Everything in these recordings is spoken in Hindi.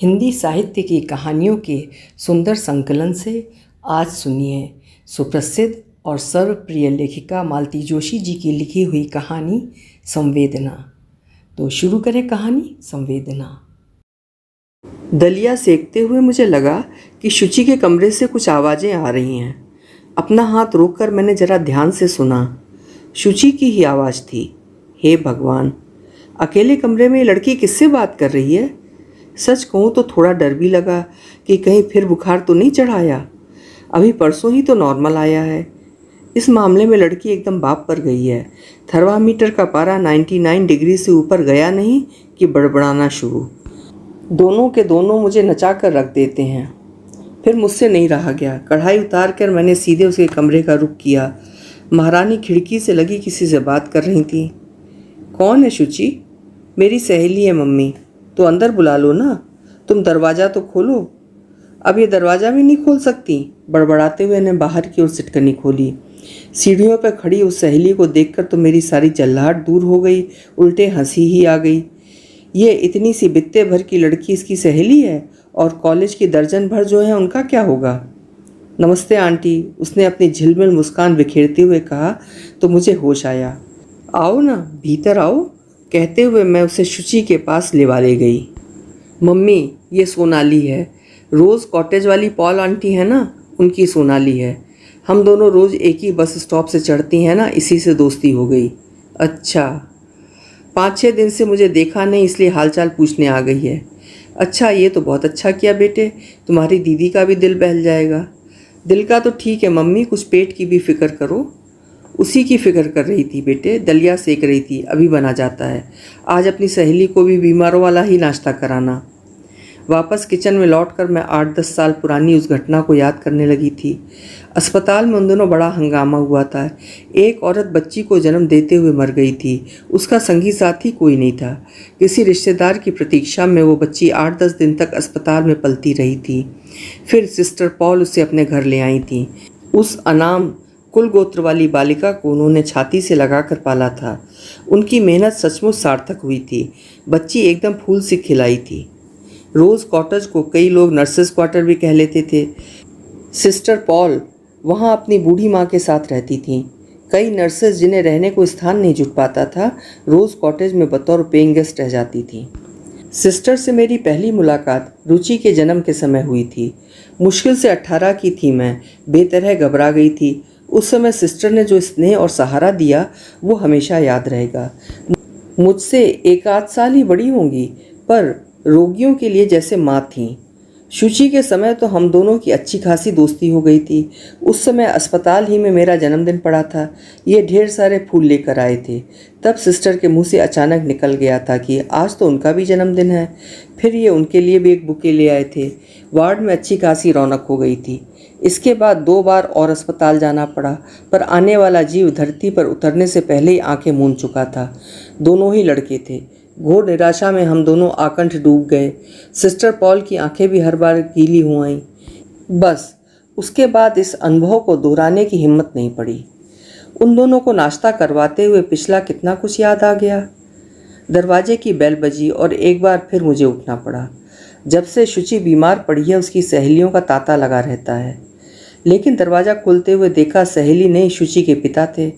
हिंदी साहित्य की कहानियों के सुंदर संकलन से आज सुनिए सुप्रसिद्ध और सर्वप्रिय लेखिका मालती जोशी जी की लिखी हुई कहानी संवेदना तो शुरू करें कहानी संवेदना दलिया सेकते हुए मुझे लगा कि शुचि के कमरे से कुछ आवाज़ें आ रही हैं अपना हाथ रोककर मैंने ज़रा ध्यान से सुना शुचि की ही आवाज़ थी हे भगवान अकेले कमरे में लड़की किससे बात कर रही है सच कहूँ तो थोड़ा डर भी लगा कि कहीं फिर बुखार तो नहीं चढ़ाया अभी परसों ही तो नॉर्मल आया है इस मामले में लड़की एकदम बाप पर गई है थर्मामीटर का पारा 99 डिग्री से ऊपर गया नहीं कि बड़बड़ाना शुरू दोनों के दोनों मुझे नचा कर रख देते हैं फिर मुझसे नहीं रहा गया कढ़ाई उतार कर मैंने सीधे उसके कमरे का रुख किया महारानी खिड़की से लगी किसी से बात कर रही थी कौन है शुचि मेरी सहेली है मम्मी तो अंदर बुला लो ना तुम दरवाज़ा तो खोलो अब ये दरवाज़ा भी नहीं खोल सकती बड़बड़ाते हुए ने बाहर की ओर सिटकनी खोली सीढ़ियों पर खड़ी उस सहेली को देखकर तो मेरी सारी जल्लाहट दूर हो गई उल्टे हंसी ही आ गई ये इतनी सी बित्ते भर की लड़की इसकी सहेली है और कॉलेज की दर्जन भर जो है उनका क्या होगा नमस्ते आंटी उसने अपनी झिलमिल मुस्कान बिखेरते हुए कहा तो मुझे होश आया आओ ना भीतर आओ कहते हुए मैं उसे शुचि के पास लेवा ले गई मम्मी ये सोनाली है रोज़ कॉटेज वाली पॉल आंटी है ना उनकी सोनाली है हम दोनों रोज़ एक ही बस स्टॉप से चढ़ती हैं ना इसी से दोस्ती हो गई अच्छा पाँच छः दिन से मुझे देखा नहीं इसलिए हालचाल पूछने आ गई है अच्छा ये तो बहुत अच्छा किया बेटे तुम्हारी दीदी का भी दिल बहल जाएगा दिल का तो ठीक है मम्मी कुछ पेट की भी फिक्र करो उसी की फिक्र कर रही थी बेटे दलिया सेक रही थी अभी बना जाता है आज अपनी सहेली को भी बीमारों वाला ही नाश्ता कराना वापस किचन में लौटकर मैं आठ दस साल पुरानी उस घटना को याद करने लगी थी अस्पताल में उन दोनों बड़ा हंगामा हुआ था एक औरत बच्ची को जन्म देते हुए मर गई थी उसका संगी साथी कोई नहीं था किसी रिश्तेदार की प्रतीक्षा में वो बच्ची आठ दस दिन तक अस्पताल में पलती रही थी फिर सिस्टर पॉल उसे अपने घर ले आई थी उस अनाम कुल गोत्र वाली बालिका को उन्होंने छाती से लगाकर पाला था उनकी मेहनत सचमुच सार्थक हुई थी बच्ची एकदम फूल सी खिलाई थी रोज़ कॉटेज को कई लोग नर्सेस क्वार्टर भी कह लेते थे सिस्टर पॉल वहाँ अपनी बूढ़ी माँ के साथ रहती थी कई नर्सेज जिन्हें रहने को स्थान नहीं जुट पाता था रोज़ कॉटेज में बतौर पेइंग गेस्ट रह जाती थी सिस्टर से मेरी पहली मुलाकात रुचि के जन्म के समय हुई थी मुश्किल से अट्ठारह की थी मैं बेतरह घबरा गई थी उस समय सिस्टर ने जो स्नेह और सहारा दिया वो हमेशा याद रहेगा मुझसे एक आध साल ही बड़ी होंगी पर रोगियों के लिए जैसे माँ थीं शुचि के समय तो हम दोनों की अच्छी खासी दोस्ती हो गई थी उस समय अस्पताल ही में मेरा जन्मदिन पड़ा था ये ढेर सारे फूल लेकर आए थे तब सिस्टर के मुंह से अचानक निकल गया था कि आज तो उनका भी जन्मदिन है फिर ये उनके लिए भी एक बुके ले आए थे वार्ड में अच्छी खासी रौनक हो गई थी इसके बाद दो बार और अस्पताल जाना पड़ा पर आने वाला जीव धरती पर उतरने से पहले ही आंखें मूंद चुका था दोनों ही लड़के थे घोर निराशा में हम दोनों आकंठ डूब गए सिस्टर पॉल की आंखें भी हर बार गीली हुई बस उसके बाद इस अनुभव को दोहराने की हिम्मत नहीं पड़ी उन दोनों को नाश्ता करवाते हुए पिछला कितना कुछ याद आ गया दरवाजे की बेल बजी और एक बार फिर मुझे उठना पड़ा जब से शुचि बीमार पड़ी है उसकी सहेलियों का तांता लगा रहता है लेकिन दरवाज़ा खोलते हुए देखा सहेली नहीं शुचि के पिता थे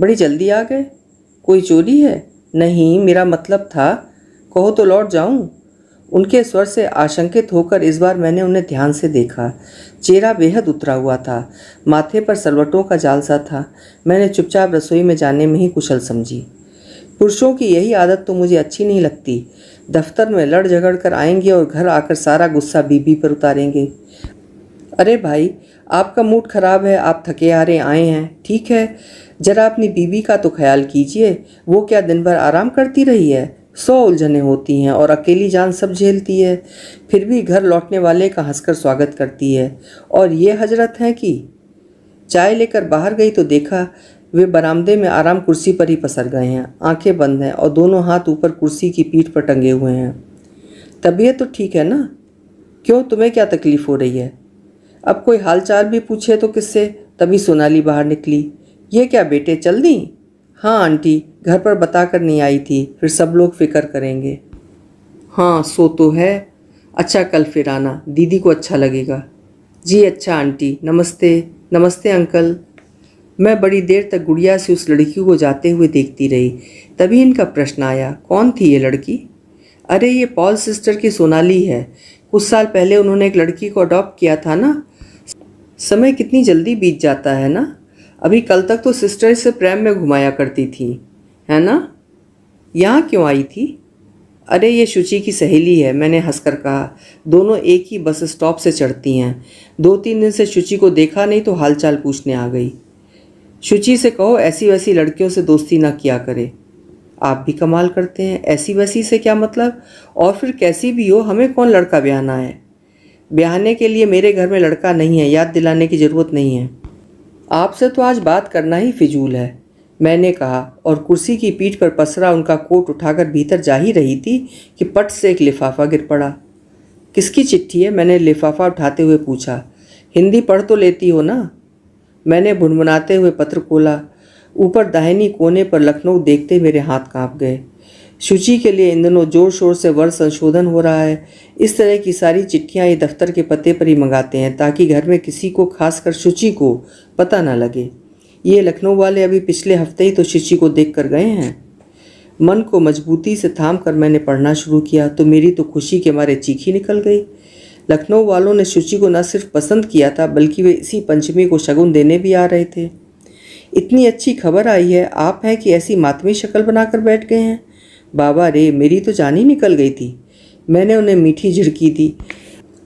बड़ी जल्दी आ गए कोई चोरी है नहीं मेरा मतलब था कहो तो लौट जाऊं उनके स्वर से आशंकित होकर इस बार मैंने उन्हें ध्यान से देखा चेहरा बेहद उतरा हुआ था माथे पर सलवटों का जालसा था मैंने चुपचाप रसोई में जाने में ही कुशल समझी पुरुषों की यही आदत तो मुझे अच्छी नहीं लगती दफ्तर में लड़ झगड़ कर आएंगे और घर आकर सारा गुस्सा बीबी पर उतारेंगे अरे भाई आपका मूड ख़राब है आप थके हारे आए हैं ठीक है ज़रा अपनी बीवी का तो ख्याल कीजिए वो क्या दिन भर आराम करती रही है सौ उलझने होती हैं और अकेली जान सब झेलती है फिर भी घर लौटने वाले का हंसकर स्वागत करती है और ये हजरत हैं कि चाय लेकर बाहर गई तो देखा वे बरामदे में आराम कुर्सी पर ही पसर गए हैं आंखें बंद हैं और दोनों हाथ ऊपर कुर्सी की पीठ पर टंगे हुए हैं तबीयत तो ठीक है ना क्यों तुम्हें क्या तकलीफ़ हो रही है अब कोई हालचाल भी पूछे तो किससे तभी सोनाली बाहर निकली ये क्या बेटे चल दी हाँ आंटी घर पर बता कर नहीं आई थी फिर सब लोग फिक्र करेंगे हाँ सो तो है अच्छा कल फिर आना दीदी को अच्छा लगेगा जी अच्छा आंटी नमस्ते नमस्ते अंकल मैं बड़ी देर तक गुड़िया से उस लड़की को जाते हुए देखती रही तभी इनका प्रश्न आया कौन थी ये लड़की अरे ये पॉल सिस्टर की सोनाली है कुछ साल पहले उन्होंने एक लड़की को अडॉप्ट किया था ना समय कितनी जल्दी बीत जाता है ना अभी कल तक तो सिस्टर से प्रेम में घुमाया करती थी है ना यहाँ क्यों आई थी अरे ये शुचि की सहेली है मैंने हंसकर कहा दोनों एक ही बस स्टॉप से चढ़ती हैं दो तीन दिन से शुचि को देखा नहीं तो हालचाल पूछने आ गई शुचि से कहो ऐसी वैसी लड़कियों से दोस्ती ना किया करे आप भी कमाल करते हैं ऐसी वैसी से क्या मतलब और फिर कैसी भी हो हमें कौन लड़का ब्याहना है ब्याहने के लिए मेरे घर में लड़का नहीं है याद दिलाने की ज़रूरत नहीं है आपसे तो आज बात करना ही फिजूल है मैंने कहा और कुर्सी की पीठ पर पसरा उनका कोट उठाकर भीतर जा ही रही थी कि पट से एक लिफाफा गिर पड़ा किसकी चिट्ठी है मैंने लिफाफा उठाते हुए पूछा हिंदी पढ़ तो लेती हो ना मैंने भुनभुनाते हुए पत्र खोला ऊपर दाहिनी कोने पर लखनऊ देखते मेरे हाथ कांप गए सूची के लिए इन दिनों जोर शोर से वर्ष संशोधन हो रहा है इस तरह की सारी चिट्ठियाँ ये दफ्तर के पते पर ही मंगाते हैं ताकि घर में किसी को खासकर सूची को पता ना लगे ये लखनऊ वाले अभी पिछले हफ्ते ही तो सूची को देख कर गए हैं मन को मजबूती से थाम कर मैंने पढ़ना शुरू किया तो मेरी तो खुशी के मारे चीखी निकल गई लखनऊ वालों ने सूची को न सिर्फ पसंद किया था बल्कि वे इसी पंचमी को शगुन देने भी आ रहे थे इतनी अच्छी खबर आई है आप हैं कि ऐसी मातमी शक्ल बनाकर बैठ गए हैं बाबा रे मेरी तो जान ही निकल गई थी मैंने उन्हें मीठी झिड़की दी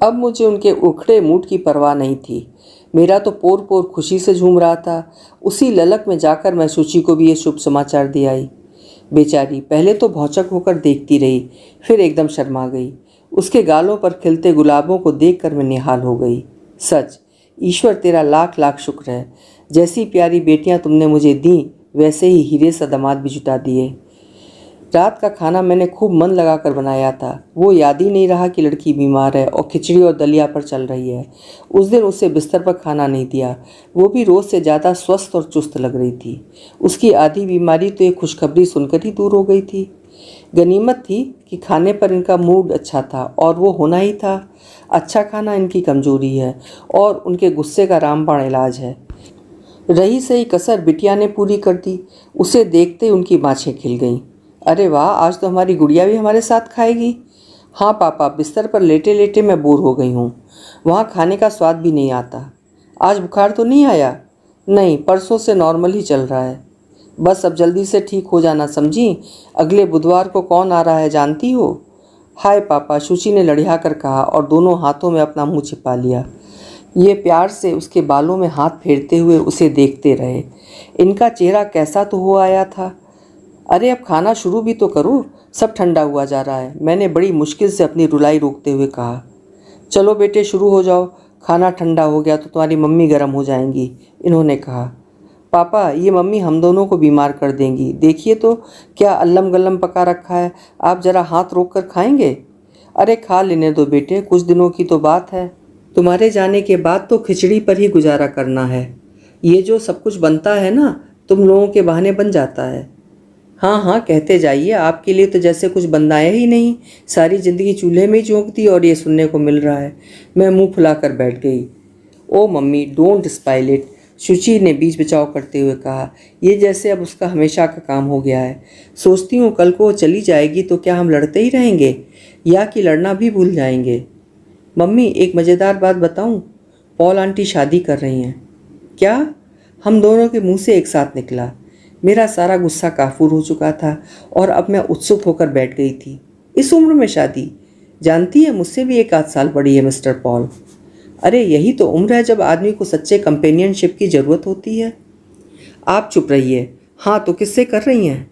अब मुझे उनके उखड़े मूड की परवाह नहीं थी मेरा तो पोर पोर खुशी से झूम रहा था उसी ललक में जाकर मैं सुची को भी ये शुभ समाचार दे आई बेचारी पहले तो भौचक होकर देखती रही फिर एकदम शर्मा गई उसके गालों पर खिलते गुलाबों को देख कर मैं निहाल हो गई सच ईश्वर तेरा लाख लाख शुक्र है जैसी प्यारी बेटियां तुमने मुझे दी वैसे ही हीरे सदमात भी जुटा दिए रात का खाना मैंने खूब मन लगा कर बनाया था वो याद ही नहीं रहा कि लड़की बीमार है और खिचड़ी और दलिया पर चल रही है उस दिन उसे बिस्तर पर खाना नहीं दिया वो भी रोज़ से ज़्यादा स्वस्थ और चुस्त लग रही थी उसकी आधी बीमारी तो ये खुशखबरी सुनकर ही दूर हो गई थी गनीमत थी कि खाने पर इनका मूड अच्छा था और वो होना ही था अच्छा खाना इनकी कमजोरी है और उनके गुस्से का रामबाण इलाज है रही सही कसर बिटिया ने पूरी कर दी उसे देखते ही उनकी बाछें खिल गईं अरे वाह आज तो हमारी गुड़िया भी हमारे साथ खाएगी हाँ पापा बिस्तर पर लेटे लेटे मैं बोर हो गई हूँ वहाँ खाने का स्वाद भी नहीं आता आज बुखार तो नहीं आया नहीं परसों से नॉर्मल ही चल रहा है बस अब जल्दी से ठीक हो जाना समझी अगले बुधवार को कौन आ रहा है जानती हो हाय पापा शुचि ने लड़िया कर कहा और दोनों हाथों में अपना मुंह छिपा लिया ये प्यार से उसके बालों में हाथ फेरते हुए उसे देखते रहे इनका चेहरा कैसा तो हो आया था अरे अब खाना शुरू भी तो करो सब ठंडा हुआ जा रहा है मैंने बड़ी मुश्किल से अपनी रुलाई रोकते हुए कहा चलो बेटे शुरू हो जाओ खाना ठंडा हो गया तो तुम्हारी मम्मी गर्म हो जाएंगी इन्होंने कहा पापा ये मम्मी हम दोनों को बीमार कर देंगी देखिए तो क्या अल्लम गल्लम पका रखा है आप ज़रा हाथ रोक कर खाएंगे अरे खा लेने दो बेटे कुछ दिनों की तो बात है तुम्हारे जाने के बाद तो खिचड़ी पर ही गुजारा करना है ये जो सब कुछ बनता है ना तुम लोगों के बहाने बन जाता है हाँ हाँ कहते जाइए आपके लिए तो जैसे कुछ बंदाया ही नहीं सारी ज़िंदगी चूल्हे में ही चौंकती और ये सुनने को मिल रहा है मैं मुंह फुलाकर बैठ गई oh mummy don't spoil it Shuchi ने बीच बचाव करते हुए कहा ये जैसे अब उसका हमेशा का काम हो गया है सोचती हूँ कल को वो चली जाएगी तो क्या हम लड़ते ही रहेंगे या कि लड़ना भी भूल जाएंगे मम्मी एक मज़ेदार बात बताऊँ पॉल आंटी शादी कर रही हैं क्या हम दोनों के मुँह से एक साथ निकला मेरा सारा गुस्सा काफूर हो चुका था और अब मैं उत्सुक होकर बैठ गई थी इस उम्र में शादी जानती है मुझसे भी एक आध साल बड़ी है मिस्टर पॉल अरे यही तो उम्र है जब आदमी को सच्चे कंपेनियनशिप की ज़रूरत होती है आप चुप रहिए हाँ तो किससे कर रही हैं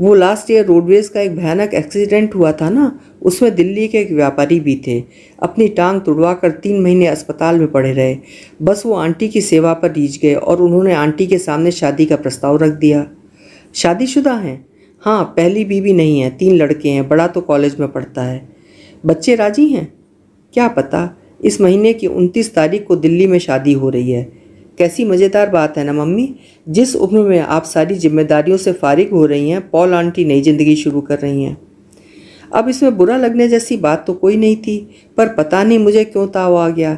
वो लास्ट ईयर रोडवेज़ का एक भयानक एक्सीडेंट हुआ था ना उसमें दिल्ली के एक व्यापारी भी थे अपनी टांग तुड़वा कर तीन महीने अस्पताल में पड़े रहे बस वो आंटी की सेवा पर रीझ गए और उन्होंने आंटी के सामने शादी का प्रस्ताव रख दिया शादीशुदा हैं हाँ पहली बीवी नहीं है तीन लड़के हैं बड़ा तो कॉलेज में पढ़ता है बच्चे राजी हैं क्या पता इस महीने की उनतीस तारीख को दिल्ली में शादी हो रही है कैसी मज़ेदार बात है ना मम्मी जिस उम्र में आप सारी जिम्मेदारियों से फारिग हो रही हैं पॉल आंटी नई ज़िंदगी शुरू कर रही हैं अब इसमें बुरा लगने जैसी बात तो कोई नहीं थी पर पता नहीं मुझे क्यों ताव आ गया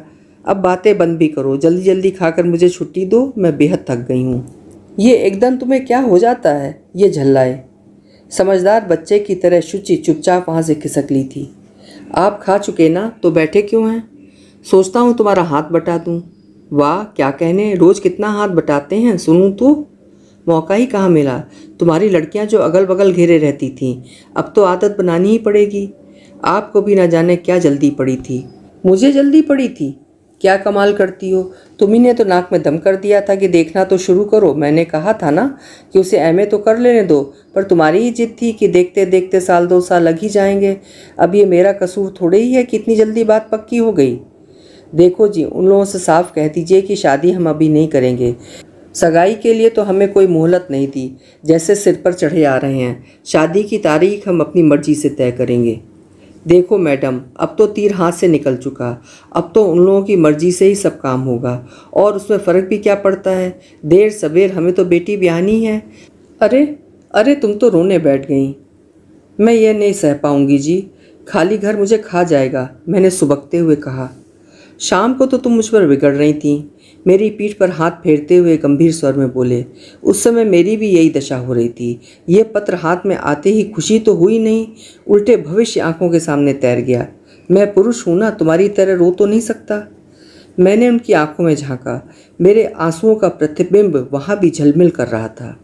अब बातें बंद भी करो जल्दी जल्दी खाकर मुझे छुट्टी दो मैं बेहद थक गई हूँ ये एकदम तुम्हें क्या हो जाता है ये झल्लाए समझदार बच्चे की तरह शुचि चुपचाप वहाँ से खिसक ली थी आप खा चुके ना तो बैठे क्यों हैं सोचता हूँ तुम्हारा हाथ बटा दूँ वाह क्या कहने रोज़ कितना हाथ बटाते हैं सुनूँ तो मौका ही कहाँ मिला तुम्हारी लड़कियाँ जो अगल बगल घेरे रहती थीं अब तो आदत बनानी ही पड़ेगी आपको भी ना जाने क्या जल्दी पड़ी थी मुझे जल्दी पड़ी थी क्या कमाल करती हो तुम्ही तो नाक में दम कर दिया था कि देखना तो शुरू करो मैंने कहा था ना कि उसे एम तो कर लेने दो पर तुम्हारी ही जिद थी कि देखते देखते साल दो साल लग ही जाएंगे अब ये मेरा कसूर थोड़े ही है कि इतनी जल्दी बात पक्की हो गई देखो जी उन लोगों से साफ कह दीजिए कि शादी हम अभी नहीं करेंगे सगाई के लिए तो हमें कोई मोहलत नहीं दी जैसे सिर पर चढ़े आ रहे हैं शादी की तारीख हम अपनी मर्जी से तय करेंगे देखो मैडम अब तो तीर हाथ से निकल चुका अब तो उन लोगों की मर्जी से ही सब काम होगा और उसमें फ़र्क भी क्या पड़ता है देर सवेर हमें तो बेटी ब्याहनी है अरे अरे तुम तो रोने बैठ गई मैं ये नहीं सह पाऊँगी जी खाली घर मुझे खा जाएगा मैंने सुबकते हुए कहा शाम को तो तुम मुझ पर बिगड़ रही थी मेरी पीठ पर हाथ फेरते हुए गंभीर स्वर में बोले उस समय मेरी भी यही दशा हो रही थी यह पत्र हाथ में आते ही खुशी तो हुई नहीं उल्टे भविष्य आंखों के सामने तैर गया मैं पुरुष हूँ ना तुम्हारी तरह रो तो नहीं सकता मैंने उनकी आंखों में झांका मेरे आंसुओं का प्रतिबिंब वहाँ भी झलमिल कर रहा था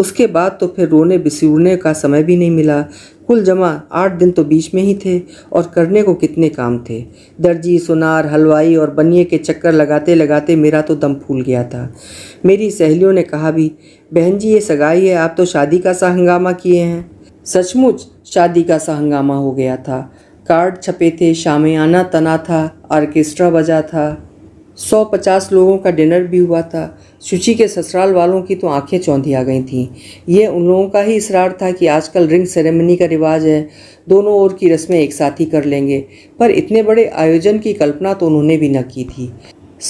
उसके बाद तो फिर रोने बिसूरने का समय भी नहीं मिला कुल जमा आठ दिन तो बीच में ही थे और करने को कितने काम थे दर्जी सुनार हलवाई और बनिए के चक्कर लगाते लगाते मेरा तो दम फूल गया था मेरी सहेलियों ने कहा भी बहन जी ये सगाई है आप तो शादी का सा हंगामा किए हैं सचमुच शादी का सा हंगामा हो गया था कार्ड छपे थे शामियाना तना था ऑर्केस्ट्रा बजा था सौ पचास लोगों का डिनर भी हुआ था शुचि के ससुराल वालों की तो आंखें चौंधी आ गई थीं यह उन लोगों का ही इसरार था कि आजकल रिंग सेरेमनी का रिवाज है दोनों ओर की रस्में एक साथ ही कर लेंगे पर इतने बड़े आयोजन की कल्पना तो उन्होंने भी न की थी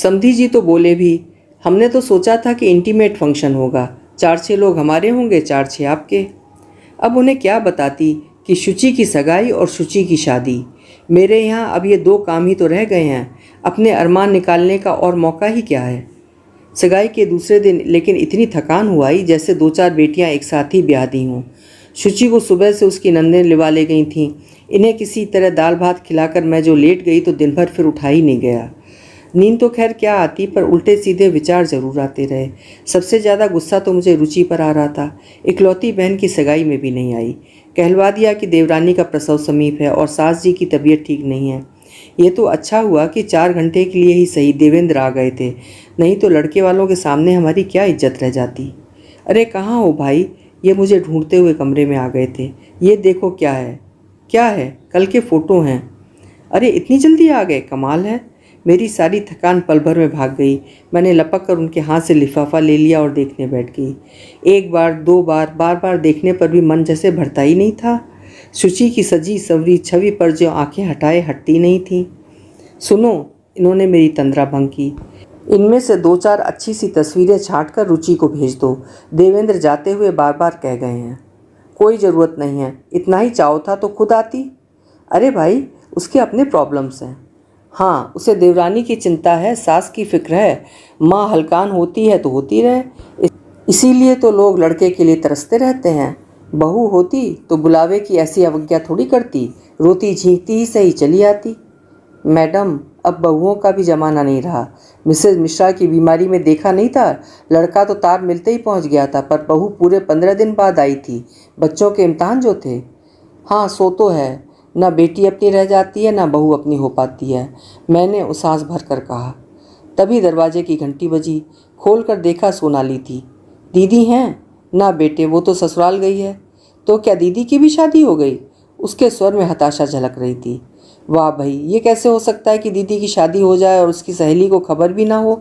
समधी जी तो बोले भी हमने तो सोचा था कि इंटीमेट फंक्शन होगा चार छः लोग हमारे होंगे चार छः आपके अब उन्हें क्या बताती कि शुचि की सगाई और शुचि की शादी मेरे यहाँ अब ये दो काम ही तो रह गए हैं अपने अरमान निकालने का और मौका ही क्या है सगाई के दूसरे दिन लेकिन इतनी थकान हुआई जैसे दो चार बेटियां एक साथ ही ब्याह दी हों शुचि को सुबह से उसकी नंदे लिवा ले गई थीं इन्हें किसी तरह दाल भात खिलाकर मैं जो लेट गई तो दिन भर फिर उठा ही नहीं गया नींद तो खैर क्या आती पर उल्टे सीधे विचार जरूर आते रहे सबसे ज़्यादा गुस्सा तो मुझे रुचि पर आ रहा था इकलौती बहन की सगाई में भी नहीं आई कहलवा दिया कि देवरानी का प्रसव समीप है और सास जी की तबीयत ठीक नहीं है ये तो अच्छा हुआ कि चार घंटे के लिए ही सही देवेंद्र आ गए थे नहीं तो लड़के वालों के सामने हमारी क्या इज्जत रह जाती अरे कहाँ हो भाई ये मुझे ढूंढते हुए कमरे में आ गए थे ये देखो क्या है क्या है कल के फ़ोटो हैं अरे इतनी जल्दी आ गए कमाल है मेरी सारी थकान पल भर में भाग गई मैंने लपक कर उनके हाथ से लिफाफा ले लिया और देखने बैठ गई एक बार दो बार बार बार देखने पर भी मन जैसे भरता ही नहीं था शुचि की सजी सवरी छवि पर जो आंखें हटाए हटती नहीं थी सुनो इन्होंने मेरी तंद्रा भंग की इनमें से दो चार अच्छी सी तस्वीरें छाट कर रुचि को भेज दो देवेंद्र जाते हुए बार बार कह गए हैं कोई ज़रूरत नहीं है इतना ही चाहो था तो खुद आती अरे भाई उसके अपने प्रॉब्लम्स हैं हाँ उसे देवरानी की चिंता है सास की फिक्र है माँ हलकान होती है तो होती रहे इसीलिए तो लोग लड़के के लिए तरसते रहते हैं बहू होती तो बुलावे की ऐसी अवज्ञा थोड़ी करती रोती झींकती ही सही चली आती मैडम अब बहुओं का भी जमाना नहीं रहा मिसेज मिश्रा की बीमारी में देखा नहीं था लड़का तो तार मिलते ही पहुंच गया था पर बहू पूरे पंद्रह दिन बाद आई थी बच्चों के इम्तहान जो थे हाँ सो तो है ना बेटी अपनी रह जाती है ना बहू अपनी हो पाती है मैंने उसास भर कर कहा तभी दरवाजे की घंटी बजी खोल कर देखा सोनाली थी दीदी हैं ना बेटे वो तो ससुराल गई है तो क्या दीदी की भी शादी हो गई उसके स्वर में हताशा झलक रही थी वाह भाई ये कैसे हो सकता है कि दीदी की शादी हो जाए और उसकी सहेली को खबर भी ना हो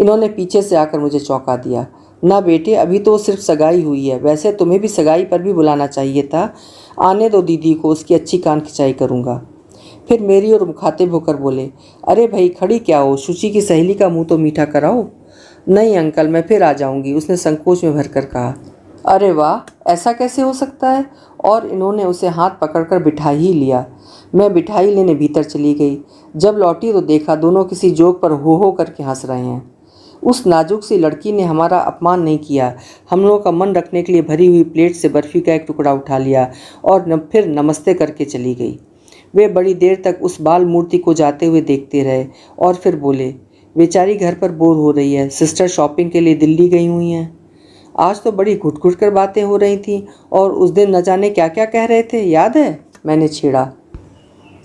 इन्होंने पीछे से आकर मुझे चौंका दिया ना बेटे अभी तो सिर्फ सगाई हुई है वैसे तुम्हें भी सगाई पर भी बुलाना चाहिए था आने दो दीदी को उसकी अच्छी कान खिंचाई करूँगा फिर मेरी ओर मुखातिब होकर बोले अरे भाई खड़ी क्या हो शुचि की सहेली का मुँह तो मीठा कराओ नहीं अंकल मैं फिर आ जाऊंगी उसने संकोच में भर कर कहा अरे वाह ऐसा कैसे हो सकता है और इन्होंने उसे हाथ पकड़कर बिठा ही लिया मैं बिठाई लेने भीतर चली गई जब लौटी तो देखा दोनों किसी जोक पर हो हो करके हंस रहे हैं उस नाजुक सी लड़की ने हमारा अपमान नहीं किया हम लोगों का मन रखने के लिए भरी हुई प्लेट से बर्फ़ी का एक टुकड़ा उठा लिया और न, फिर नमस्ते करके चली गई वे बड़ी देर तक उस बाल मूर्ति को जाते हुए देखते रहे और फिर बोले बेचारी घर पर बोर हो रही है सिस्टर शॉपिंग के लिए दिल्ली गई हुई हैं आज तो बड़ी घुट घुट कर बातें हो रही थी और उस दिन न जाने क्या क्या कह रहे थे याद है मैंने छेड़ा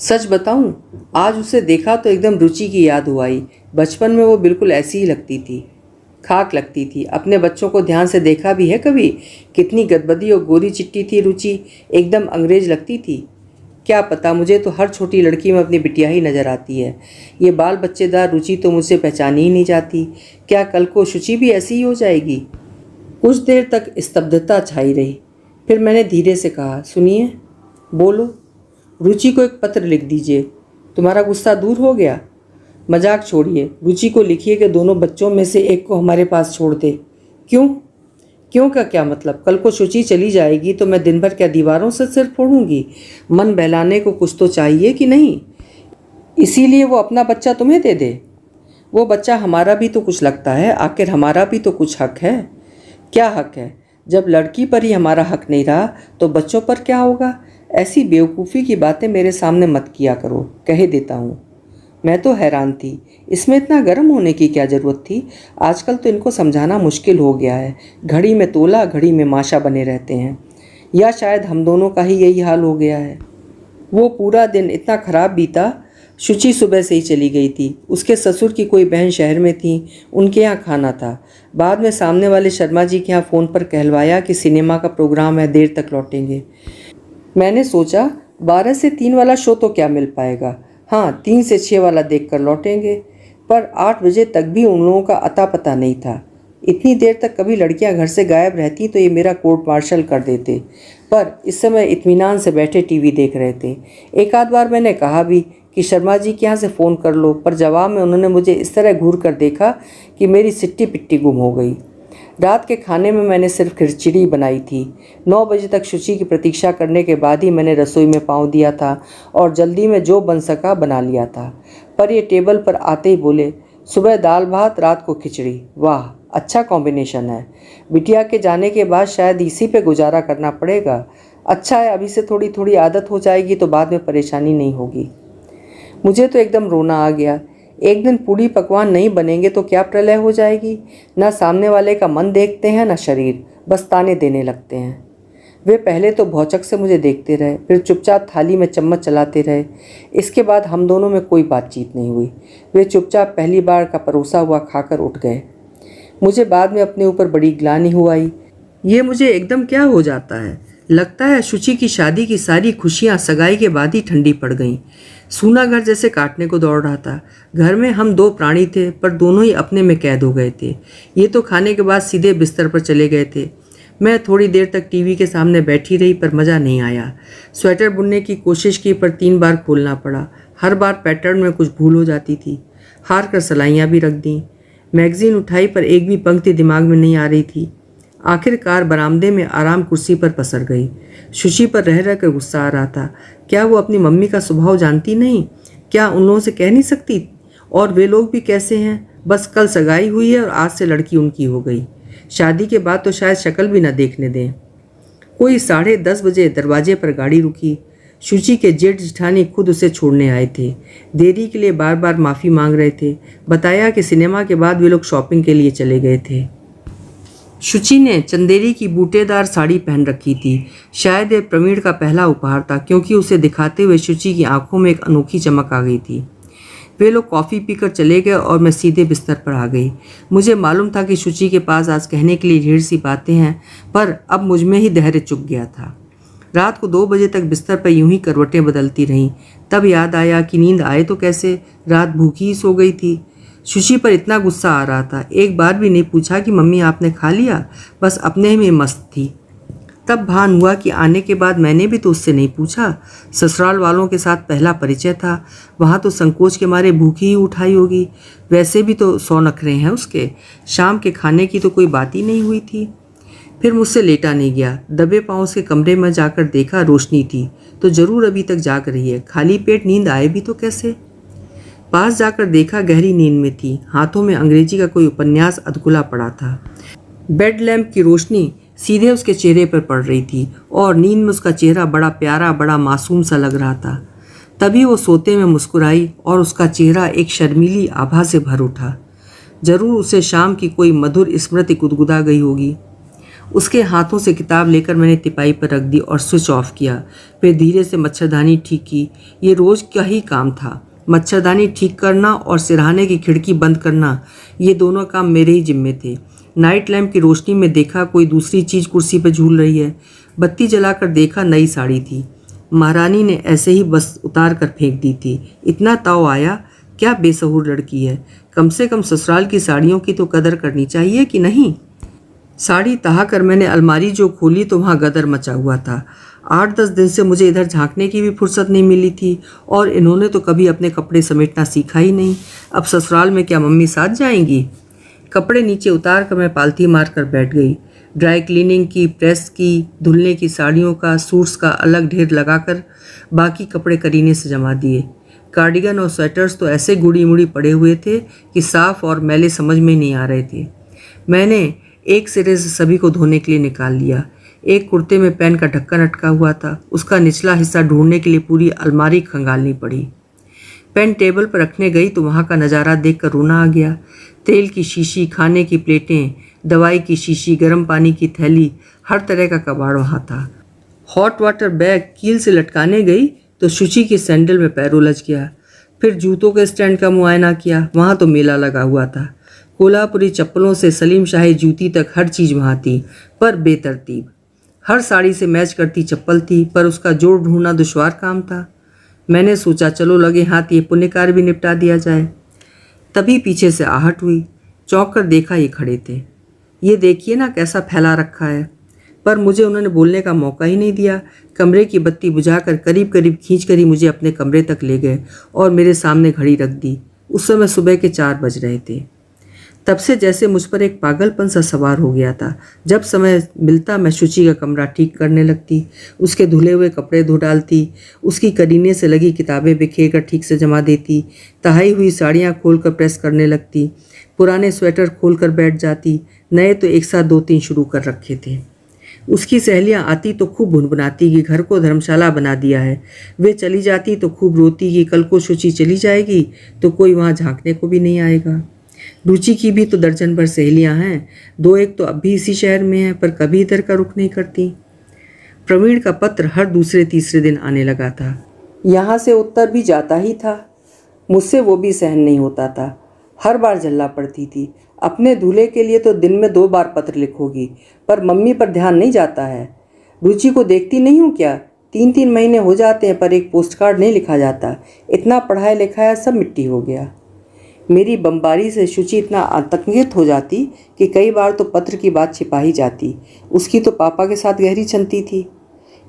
सच बताऊं आज उसे देखा तो एकदम रुचि की याद हो आई बचपन में वो बिल्कुल ऐसी ही लगती थी खाक लगती थी अपने बच्चों को ध्यान से देखा भी है कभी कितनी गदबदी और गोरी चिट्टी थी रुचि एकदम अंग्रेज लगती थी क्या पता मुझे तो हर छोटी लड़की में अपनी बिटिया ही नज़र आती है ये बाल बच्चेदार रुचि तो मुझसे पहचानी ही नहीं जाती क्या कल को शुचि भी ऐसी ही हो जाएगी कुछ देर तक स्तब्धता छाई रही फिर मैंने धीरे से कहा सुनिए बोलो रुचि को एक पत्र लिख दीजिए तुम्हारा गुस्सा दूर हो गया मजाक छोड़िए रुचि को लिखिए कि दोनों बच्चों में से एक को हमारे पास छोड़ दे क्यों क्यों का क्या मतलब कल को शुचि चली जाएगी तो मैं दिन भर क्या दीवारों से सिर फोड़ूंगी मन बहलाने को कुछ तो चाहिए कि नहीं इसीलिए वो अपना बच्चा तुम्हें दे दे वो बच्चा हमारा भी तो कुछ लगता है आखिर हमारा भी तो कुछ हक है क्या हक है जब लड़की पर ही हमारा हक नहीं रहा तो बच्चों पर क्या होगा ऐसी बेवकूफ़ी की बातें मेरे सामने मत किया करो कह देता हूँ मैं तो हैरान थी इसमें इतना गर्म होने की क्या ज़रूरत थी आजकल तो इनको समझाना मुश्किल हो गया है घड़ी में तोला घड़ी में माशा बने रहते हैं या शायद हम दोनों का ही यही हाल हो गया है वो पूरा दिन इतना ख़राब बीता शुचि सुबह से ही चली गई थी उसके ससुर की कोई बहन शहर में थी उनके यहाँ खाना था बाद में सामने वाले शर्मा जी के यहाँ फ़ोन पर कहलवाया कि सिनेमा का प्रोग्राम है देर तक लौटेंगे मैंने सोचा बारह से तीन वाला शो तो क्या मिल पाएगा हाँ तीन से छः वाला देख कर लौटेंगे पर आठ बजे तक भी उन लोगों का अता पता नहीं था इतनी देर तक कभी लड़कियां घर से गायब रहती तो ये मेरा कोर्ट मार्शल कर देते पर इस समय इत्मीनान से बैठे टीवी देख रहे थे एक आध बार मैंने कहा भी कि शर्मा जी के यहाँ से फ़ोन कर लो पर जवाब में उन्होंने मुझे इस तरह घूर कर देखा कि मेरी सिट्टी पिट्टी गुम हो गई रात के खाने में मैंने सिर्फ खिचड़ी बनाई थी नौ बजे तक शुचि की प्रतीक्षा करने के बाद ही मैंने रसोई में पाँव दिया था और जल्दी में जो बन सका बना लिया था पर ये टेबल पर आते ही बोले सुबह दाल भात रात को खिचड़ी वाह अच्छा कॉम्बिनेशन है बिटिया के जाने के बाद शायद इसी पे गुजारा करना पड़ेगा अच्छा है अभी से थोड़ी थोड़ी आदत हो जाएगी तो बाद में परेशानी नहीं होगी मुझे तो एकदम रोना आ गया एक दिन पूरी पकवान नहीं बनेंगे तो क्या प्रलय हो जाएगी ना सामने वाले का मन देखते हैं ना शरीर बस ताने देने लगते हैं वे पहले तो भौचक से मुझे देखते रहे फिर चुपचाप थाली में चम्मच चलाते रहे इसके बाद हम दोनों में कोई बातचीत नहीं हुई वे चुपचाप पहली बार का परोसा हुआ खाकर उठ गए मुझे बाद में अपने ऊपर बड़ी ग्लानी हुआई ये मुझे एकदम क्या हो जाता है लगता है शुचि की शादी की सारी खुशियाँ सगाई के बाद ही ठंडी पड़ गईं सूना घर जैसे काटने को दौड़ रहा था घर में हम दो प्राणी थे पर दोनों ही अपने में कैद हो गए थे ये तो खाने के बाद सीधे बिस्तर पर चले गए थे मैं थोड़ी देर तक टीवी के सामने बैठी रही पर मज़ा नहीं आया स्वेटर बुनने की कोशिश की पर तीन बार खोलना पड़ा हर बार पैटर्न में कुछ भूल हो जाती थी हार कर सलाइयाँ भी रख दी मैगज़ीन उठाई पर एक भी पंक्ति दिमाग में नहीं आ रही थी आखिरकार बरामदे में आराम कुर्सी पर पसर गई शुशी पर रह रह कर गुस्सा आ रहा था क्या वो अपनी मम्मी का स्वभाव जानती नहीं क्या उन लोगों से कह नहीं सकती और वे लोग भी कैसे हैं बस कल सगाई हुई है और आज से लड़की उनकी हो गई शादी के बाद तो शायद शक्ल भी ना देखने दें कोई साढ़े दस बजे दरवाजे पर गाड़ी रुकी शुचि के जेठ जिठानी खुद उसे छोड़ने आए थे देरी के लिए बार बार माफ़ी मांग रहे थे बताया कि सिनेमा के बाद वे लोग शॉपिंग के लिए चले गए थे शुचि ने चंदेरी की बूटेदार साड़ी पहन रखी थी शायद यह प्रवीण का पहला उपहार था क्योंकि उसे दिखाते हुए शुचि की आंखों में एक अनोखी चमक आ गई थी वे लोग कॉफ़ी पीकर चले गए और मैं सीधे बिस्तर पर आ गई मुझे मालूम था कि शुचि के पास आज कहने के लिए ढेर सी बातें हैं पर अब मुझ में ही धैर्य चुक गया था रात को दो बजे तक बिस्तर पर यूं ही करवटें बदलती रहीं तब याद आया कि नींद आए तो कैसे रात भूखी ही सो गई थी सुशी पर इतना गुस्सा आ रहा था एक बार भी नहीं पूछा कि मम्मी आपने खा लिया बस अपने में मस्त थी तब भान हुआ कि आने के बाद मैंने भी तो उससे नहीं पूछा ससुराल वालों के साथ पहला परिचय था वहाँ तो संकोच के मारे भूखी ही उठाई होगी वैसे भी तो सौ नखरे हैं उसके शाम के खाने की तो कोई बात ही नहीं हुई थी फिर मुझसे लेटा नहीं गया दबे पाँव उसके कमरे में जाकर देखा रोशनी थी तो ज़रूर अभी तक जाग रही है खाली पेट नींद आए भी तो कैसे पास जाकर देखा गहरी नींद में थी हाथों में अंग्रेजी का कोई उपन्यास अधकुला पड़ा था बेड लैम्प की रोशनी सीधे उसके चेहरे पर पड़ रही थी और नींद में उसका चेहरा बड़ा प्यारा बड़ा मासूम सा लग रहा था तभी वो सोते में मुस्कुराई और उसका चेहरा एक शर्मीली आभा से भर उठा जरूर उसे शाम की कोई मधुर स्मृति गुदगुदा गई होगी उसके हाथों से किताब लेकर मैंने तिपाही पर रख दी और स्विच ऑफ किया फिर धीरे से मच्छरदानी ठीक की ये रोज़ का ही काम था मच्छरदानी ठीक करना और सिरहाने की खिड़की बंद करना ये दोनों काम मेरे ही जिम्मे थे नाइट लैम्प की रोशनी में देखा कोई दूसरी चीज़ कुर्सी पर झूल रही है बत्ती जलाकर देखा नई साड़ी थी महारानी ने ऐसे ही बस उतार कर फेंक दी थी इतना ताव आया क्या बेसहूर लड़की है कम से कम ससुराल की साड़ियों की तो कदर करनी चाहिए कि नहीं साड़ी तहा कर मैंने अलमारी जो खोली तो वहाँ गदर मचा हुआ था आठ दस दिन से मुझे इधर झांकने की भी फुर्सत नहीं मिली थी और इन्होंने तो कभी अपने कपड़े समेटना सीखा ही नहीं अब ससुराल में क्या मम्मी साथ जाएंगी कपड़े नीचे उतार कर मैं पालथी मार कर बैठ गई ड्राई क्लीनिंग की प्रेस की धुलने की साड़ियों का सूट्स का अलग ढेर लगाकर बाकी कपड़े करीने से जमा दिए कार्डिगन और स्वेटर्स तो ऐसे गुड़ी मुड़ी पड़े हुए थे कि साफ़ और मैले समझ में नहीं आ रहे थे मैंने एक सिरे से सभी को धोने के लिए निकाल लिया एक कुर्ते में पेन का ढक्कन अटका हुआ था उसका निचला हिस्सा ढूंढने के लिए पूरी अलमारी खंगालनी पड़ी पेन टेबल पर रखने गई तो वहाँ का नज़ारा देख कर रोना आ गया तेल की शीशी खाने की प्लेटें दवाई की शीशी गर्म पानी की थैली हर तरह का कबाड़ वहाँ था हॉट वाटर बैग कील से लटकाने गई तो शुचि के सैंडल में पैर उलझ गया फिर जूतों के स्टैंड का मुआयना किया वहाँ तो मेला लगा हुआ था कोल्हापुरी चप्पलों से सलीम शाही जूती तक हर चीज़ वहाँ थी पर बेतरतीब हर साड़ी से मैच करती चप्पल थी पर उसका जोड़ ढूंढना दुशवार काम था मैंने सोचा चलो लगे हाथ ये पुण्य कार्य भी निपटा दिया जाए तभी पीछे से आहट हुई चौंक कर देखा ये खड़े थे ये देखिए ना कैसा फैला रखा है पर मुझे उन्होंने बोलने का मौका ही नहीं दिया कमरे की बत्ती बुझाकर करीब करीब खींच कर ही मुझे अपने कमरे तक ले गए और मेरे सामने घड़ी रख दी उस समय सुबह के चार बज रहे थे तब से जैसे मुझ पर एक पागलपन सा सवार हो गया था जब समय मिलता मैं शुचि का कमरा ठीक करने लगती उसके धुले हुए कपड़े धो डालती उसकी करीने से लगी किताबें बिखेर कर ठीक से जमा देती तहाई हुई साड़ियाँ खोल कर प्रेस करने लगती पुराने स्वेटर खोल कर बैठ जाती नए तो एक साथ दो तीन शुरू कर रखे थे उसकी सहेलियाँ आती तो खूब भुनभुनाती कि घर को धर्मशाला बना दिया है वे चली जाती तो खूब रोती कि कल को शुचि चली जाएगी तो कोई वहाँ झांकने को भी नहीं आएगा रुचि की भी तो दर्जन भर सहेलियाँ हैं दो एक तो अब भी इसी शहर में हैं पर कभी इधर का रुख नहीं करती प्रवीण का पत्र हर दूसरे तीसरे दिन आने लगा था यहाँ से उत्तर भी जाता ही था मुझसे वो भी सहन नहीं होता था हर बार झल्ला पड़ती थी अपने दूल्हे के लिए तो दिन में दो बार पत्र लिखोगी पर मम्मी पर ध्यान नहीं जाता है रुचि को देखती नहीं हूँ क्या तीन तीन महीने हो जाते हैं पर एक पोस्टकार्ड नहीं लिखा जाता इतना पढ़ाया लिखाया सब मिट्टी हो गया मेरी बमबारी से शुचि इतना आतंकित हो जाती कि कई बार तो पत्र की बात छिपा ही जाती उसकी तो पापा के साथ गहरी छनती थी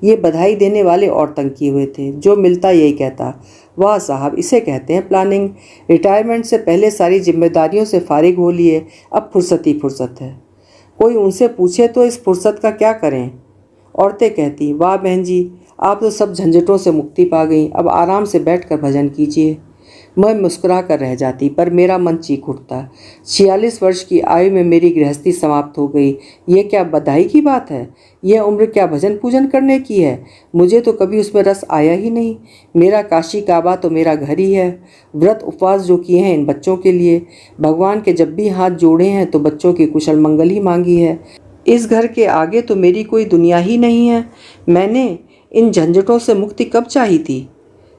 ये बधाई देने वाले और तंग हुए थे जो मिलता यही कहता वाह साहब इसे कहते हैं प्लानिंग रिटायरमेंट से पहले सारी जिम्मेदारियों से फारिग हो लिए अब फुर्सत ही फुर्सत है कोई उनसे पूछे तो इस फुर्सत का क्या करें औरतें कहती वाह बहन जी आप तो सब झंझटों से मुक्ति पा गई अब आराम से बैठ कर भजन कीजिए मैं मुस्कुरा कर रह जाती पर मेरा मन चीख उठता छियालीस वर्ष की आयु में मेरी गृहस्थी समाप्त हो गई यह क्या बधाई की बात है यह उम्र क्या भजन पूजन करने की है मुझे तो कभी उसमें रस आया ही नहीं मेरा काशी काबा तो मेरा घर ही है व्रत उपवास जो किए हैं इन बच्चों के लिए भगवान के जब भी हाथ जोड़े हैं तो बच्चों की कुशल मंगल ही मांगी है इस घर के आगे तो मेरी कोई दुनिया ही नहीं है मैंने इन झंझटों से मुक्ति कब चाही थी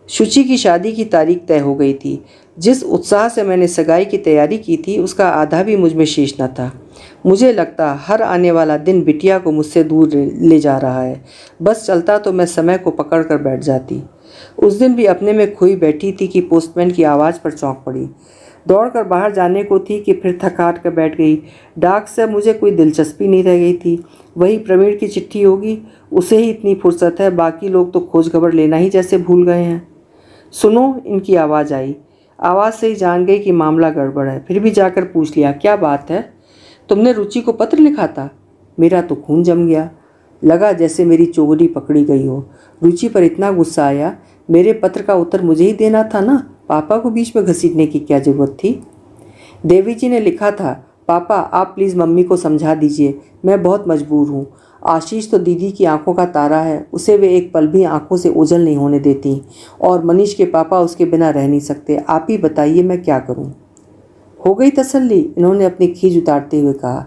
शुचि की शादी की तारीख तय हो गई थी जिस उत्साह से मैंने सगाई की तैयारी की थी उसका आधा भी मुझ में शेष न था मुझे लगता हर आने वाला दिन बिटिया को मुझसे दूर ले जा रहा है बस चलता तो मैं समय को पकड़ कर बैठ जाती उस दिन भी अपने में खोई बैठी थी कि पोस्टमैन की आवाज़ पर चौंक पड़ी दौड़कर बाहर जाने को थी कि फिर थकाट कर बैठ गई डाक से मुझे कोई दिलचस्पी नहीं रह गई थी वही प्रवीण की चिट्ठी होगी उसे ही इतनी फुर्सत है बाकी लोग तो खोज खबर लेना ही जैसे भूल गए हैं सुनो इनकी आवाज़ आई आवाज़ से ही जान गई कि मामला गड़बड़ है फिर भी जाकर पूछ लिया क्या बात है तुमने रुचि को पत्र लिखा था मेरा तो खून जम गया लगा जैसे मेरी चोरी पकड़ी गई हो रुचि पर इतना गुस्सा आया मेरे पत्र का उत्तर मुझे ही देना था ना पापा को बीच में घसीटने की क्या ज़रूरत थी देवी जी ने लिखा था पापा आप प्लीज़ मम्मी को समझा दीजिए मैं बहुत मजबूर हूँ आशीष तो दीदी की आंखों का तारा है उसे वे एक पल भी आंखों से ओझल नहीं होने देती और मनीष के पापा उसके बिना रह नहीं सकते आप ही बताइए मैं क्या करूं हो गई तसल्ली इन्होंने अपनी खींच उतारते हुए कहा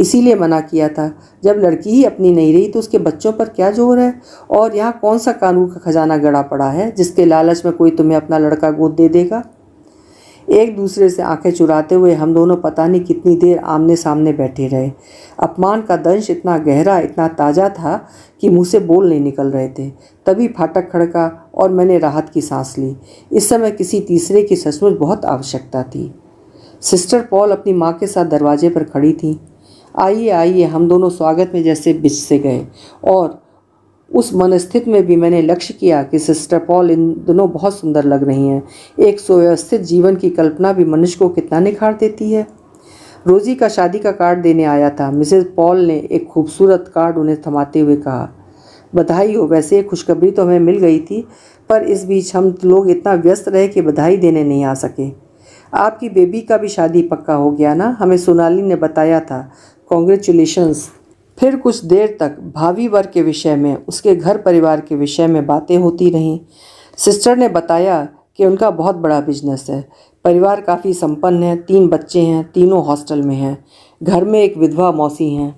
इसीलिए मना किया था जब लड़की ही अपनी नहीं रही तो उसके बच्चों पर क्या जोर है और यहाँ कौन सा कानून का खजाना गड़ा पड़ा है जिसके लालच में कोई तुम्हें अपना लड़का गोद दे देगा एक दूसरे से आंखें चुराते हुए हम दोनों पता नहीं कितनी देर आमने सामने बैठे रहे अपमान का दंश इतना गहरा इतना ताज़ा था कि मुँह से बोल नहीं निकल रहे थे तभी फाटक खड़का और मैंने राहत की सांस ली इस समय किसी तीसरे की सचमुच बहुत आवश्यकता थी सिस्टर पॉल अपनी माँ के साथ दरवाजे पर खड़ी थी आइए आइए हम दोनों स्वागत में जैसे बिछ से गए और उस मनस्थित में भी मैंने लक्ष्य किया कि सिस्टर पॉल इन दोनों बहुत सुंदर लग रही हैं एक सुव्यवस्थित जीवन की कल्पना भी मनुष्य को कितना निखार देती है रोजी का शादी का कार्ड देने आया था मिसेज पॉल ने एक खूबसूरत कार्ड उन्हें थमाते हुए कहा बधाई हो वैसे खुशखबरी तो हमें मिल गई थी पर इस बीच हम लोग इतना व्यस्त रहे कि बधाई देने नहीं आ सके आपकी बेबी का भी शादी पक्का हो गया ना हमें सोनाली ने बताया था कॉन्ग्रेचुलेशंस फिर कुछ देर तक भावी वर्ग के विषय में उसके घर परिवार के विषय में बातें होती रहीं सिस्टर ने बताया कि उनका बहुत बड़ा बिजनेस है परिवार काफ़ी संपन्न है तीन बच्चे हैं तीनों हॉस्टल में हैं घर में एक विधवा मौसी हैं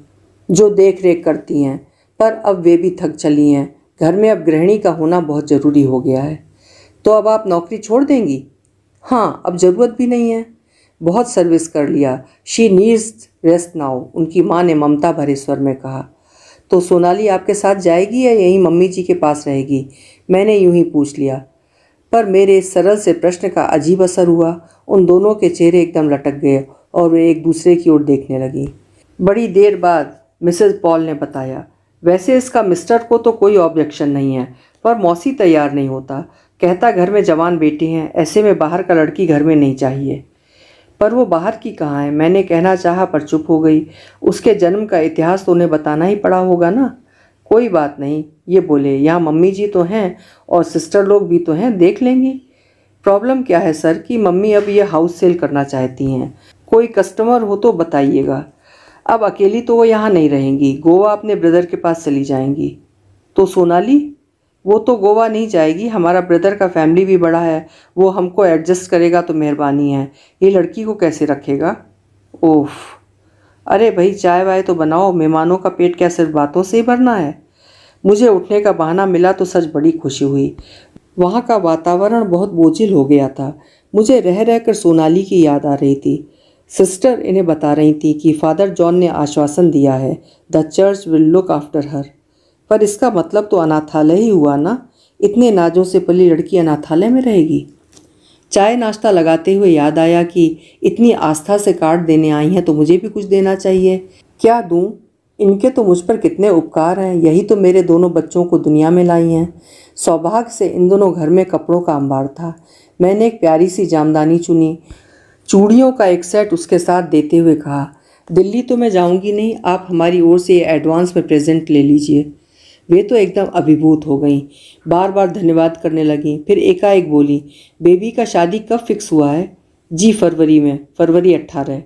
जो देख रेख करती हैं पर अब वे भी थक चली हैं घर में अब गृहिणी का होना बहुत ज़रूरी हो गया है तो अब आप नौकरी छोड़ देंगी हाँ अब ज़रूरत भी नहीं है बहुत सर्विस कर लिया शी नीड्स रेस्ट नाउ उनकी माँ ने ममता भरे स्वर में कहा तो सोनाली आपके साथ जाएगी या यहीं मम्मी जी के पास रहेगी मैंने यूं ही पूछ लिया पर मेरे सरल से प्रश्न का अजीब असर हुआ उन दोनों के चेहरे एकदम लटक गए और वे एक दूसरे की ओर देखने लगी बड़ी देर बाद मिसेज पॉल ने बताया वैसे इसका मिस्टर को तो कोई ऑब्जेक्शन नहीं है पर मौसी तैयार नहीं होता कहता घर में जवान बेटे हैं ऐसे में बाहर का लड़की घर में नहीं चाहिए पर वो बाहर की कहाँ है मैंने कहना चाहा पर चुप हो गई उसके जन्म का इतिहास तो उन्हें बताना ही पड़ा होगा ना कोई बात नहीं ये बोले यहाँ मम्मी जी तो हैं और सिस्टर लोग भी तो हैं देख लेंगी प्रॉब्लम क्या है सर कि मम्मी अब ये हाउस सेल करना चाहती हैं कोई कस्टमर हो तो बताइएगा अब अकेली तो वो यहाँ नहीं रहेंगी गोवा अपने ब्रदर के पास चली जाएंगी तो सोनाली वो तो गोवा नहीं जाएगी हमारा ब्रदर का फैमिली भी बड़ा है वो हमको एडजस्ट करेगा तो मेहरबानी है ये लड़की को कैसे रखेगा ओफ अरे भाई चाय वाय तो बनाओ मेहमानों का पेट क्या सिर्फ बातों से ही भरना है मुझे उठने का बहाना मिला तो सच बड़ी खुशी हुई वहाँ का वातावरण बहुत बोझिल हो गया था मुझे रह रह कर सोनाली की याद आ रही थी सिस्टर इन्हें बता रही थी कि फादर जॉन ने आश्वासन दिया है the church will look after her पर इसका मतलब तो अनाथालय ही हुआ ना इतने नाजों से पली लड़की अनाथालय में रहेगी चाय नाश्ता लगाते हुए याद आया कि इतनी आस्था से कार्ड देने आई हैं तो मुझे भी कुछ देना चाहिए क्या दूँ इनके तो मुझ पर कितने उपकार हैं यही तो मेरे दोनों बच्चों को दुनिया में लाई हैं सौभाग्य से इन दोनों घर में कपड़ों का अंबार था मैंने एक प्यारी सी जामदानी चुनी चूड़ियों का एक सेट उसके साथ देते हुए कहा दिल्ली तो मैं जाऊंगी नहीं आप हमारी ओर से एडवांस में प्रेजेंट ले लीजिए वे तो एकदम अभिभूत हो गईं बार बार धन्यवाद करने लगी फिर एकाएक बोली बेबी का शादी कब फिक्स हुआ है जी फरवरी में फरवरी अट्ठारह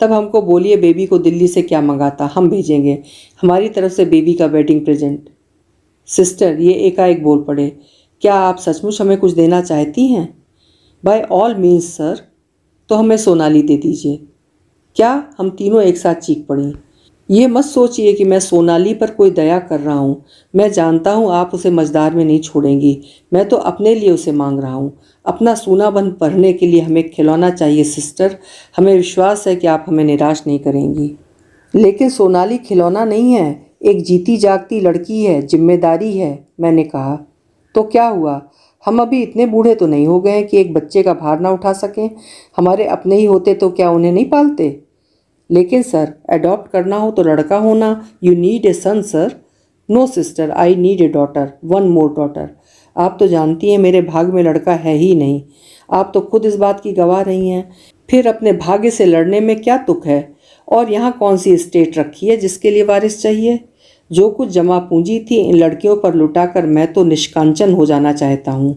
तब हमको बोलिए बेबी को दिल्ली से क्या मंगाता हम भेजेंगे हमारी तरफ से बेबी का वेडिंग प्रेजेंट सिस्टर ये एकाएक बोल पड़े क्या आप सचमुच हमें कुछ देना चाहती हैं बाय ऑल मीन्स सर तो हमें सोनाली दे दीजिए क्या हम तीनों एक साथ चीख पड़ी ये मत सोचिए कि मैं सोनाली पर कोई दया कर रहा हूँ मैं जानता हूँ आप उसे मजदार में नहीं छोड़ेंगी मैं तो अपने लिए उसे मांग रहा हूँ अपना सोनाबंद पढ़ने के लिए हमें खिलौना चाहिए सिस्टर हमें विश्वास है कि आप हमें निराश नहीं करेंगी लेकिन सोनाली खिलौना नहीं है एक जीती जागती लड़की है जिम्मेदारी है मैंने कहा तो क्या हुआ हम अभी इतने बूढ़े तो नहीं हो गए कि एक बच्चे का भार ना उठा सकें हमारे अपने ही होते तो क्या उन्हें नहीं पालते लेकिन सर एडॉप्ट करना हो तो लड़का होना you need a son sir no sister I need a daughter one more daughter आप तो जानती हैं मेरे भाग में लड़का है ही नहीं आप तो खुद इस बात की गवाह रही हैं फिर अपने भाग्य से लड़ने में क्या तुक है और यहाँ कौन सी स्टेट रखी है जिसके लिए वारिस चाहिए जो कुछ जमा पूंजी थी इन लड़कियों पर लुटाकर मैं तो निष्कांचन हो जाना चाहता हूँ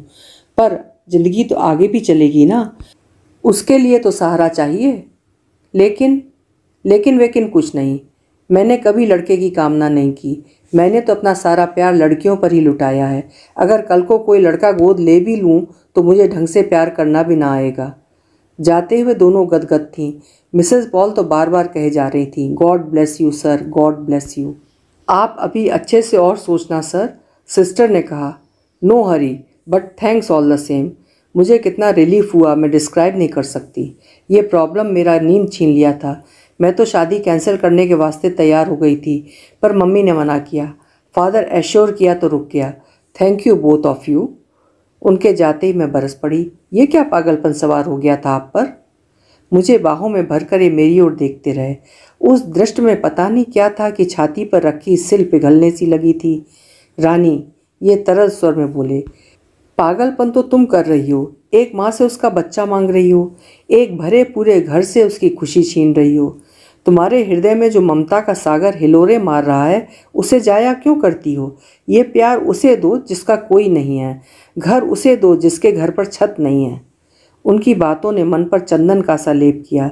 पर ज़िंदगी तो आगे भी चलेगी ना उसके लिए तो सहारा चाहिए लेकिन लेकिन वे किन कुछ नहीं मैंने कभी लड़के की कामना नहीं की मैंने तो अपना सारा प्यार लड़कियों पर ही लुटाया है अगर कल को कोई लड़का गोद ले भी लूँ तो मुझे ढंग से प्यार करना भी ना आएगा जाते हुए दोनों गदगद थीं मिसेस पॉल तो बार बार कहे जा रही थी God bless you sir God bless you आप अभी अच्छे से और सोचना सर सिस्टर ने कहा no hurry but thanks all the same मुझे कितना रिलीफ हुआ मैं डिस्क्राइब नहीं कर सकती ये प्रॉब्लम मेरा नींद छीन लिया था मैं तो शादी कैंसिल करने के वास्ते तैयार हो गई थी पर मम्मी ने मना किया फादर एश्योर किया तो रुक गया thank you both of you उनके जाते ही मैं बरस पड़ी ये क्या पागलपन सवार हो गया था आप पर मुझे बाहों में भरकर ये मेरी ओर देखते रहे उस दृष्ट में पता नहीं क्या था कि छाती पर रखी सिल पिघलने सी लगी थी रानी ये तरल स्वर में बोले पागलपन तो तुम कर रही हो एक माँ से उसका बच्चा मांग रही हो एक भरे पूरे घर से उसकी खुशी छीन रही हो तुम्हारे हृदय में जो ममता का सागर हिलोरे मार रहा है उसे जाया क्यों करती हो ये प्यार उसे दो जिसका कोई नहीं है घर उसे दो जिसके घर पर छत नहीं है उनकी बातों ने मन पर चंदन का सा लेप किया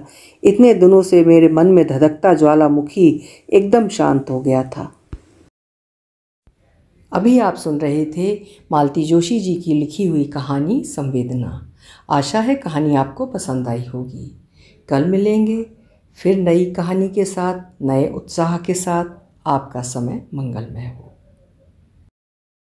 इतने दिनों से मेरे मन में धधकता ज्वालामुखी एकदम शांत हो गया था अभी आप सुन रहे थे मालती जोशी जी की लिखी हुई कहानी संवेदना आशा है कहानी आपको पसंद आई होगी कल मिलेंगे फिर नई कहानी के साथ नए उत्साह के साथ आपका समय मंगलमय हो